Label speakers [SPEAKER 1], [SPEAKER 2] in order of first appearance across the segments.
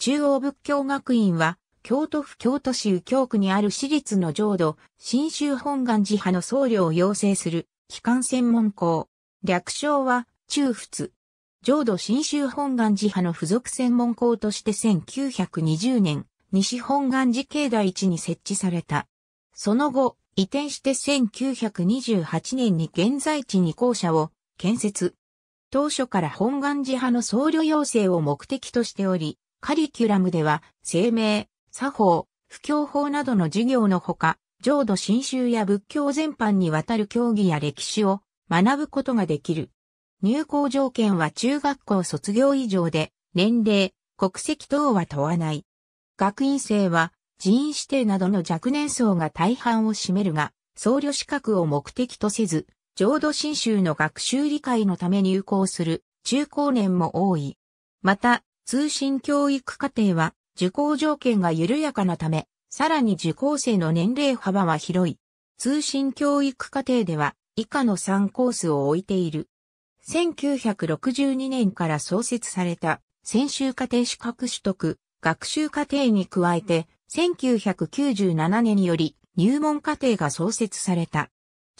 [SPEAKER 1] 中央仏
[SPEAKER 2] 教学院は、京都府京都市右京区にある私立の浄土、新州本願寺派の僧侶を養成する、機関専門校。略称は、中仏。浄土新州本願寺派の付属専門校として1920年、西本願寺境内地に設置された。その後、移転して1928年に現在地に校舎を建設。当初から本願寺派の僧侶養成を目的としており、カリキュラムでは、声明、作法、不教法などの授業のほか、浄土真宗や仏教全般にわたる教義や歴史を学ぶことができる。入校条件は中学校卒業以上で、年齢、国籍等は問わない。学院生は、人員指定などの若年層が大半を占めるが、僧侶資格を目的とせず、浄土真宗の学習理解のため入校する中高年も多い。また、通信教育課程は受講条件が緩やかなため、さらに受講生の年齢幅は広い。通信教育課程では以下の3コースを置いている。1962年から創設された専修課程資格取得、学習課程に加えて、1997年により入門課程が創設された。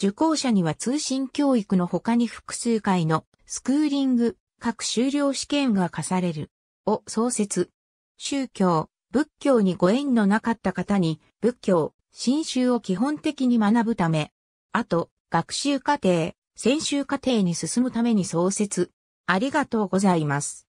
[SPEAKER 2] 受講者には通信教育の他に複数回のスクーリング、各修了試験が課される。を創設。宗教、仏教にご縁のなかった方に、仏教、新宗を基本的に学ぶため、あと、学習課程、専修課程に進むために創設。
[SPEAKER 1] ありがとうございます。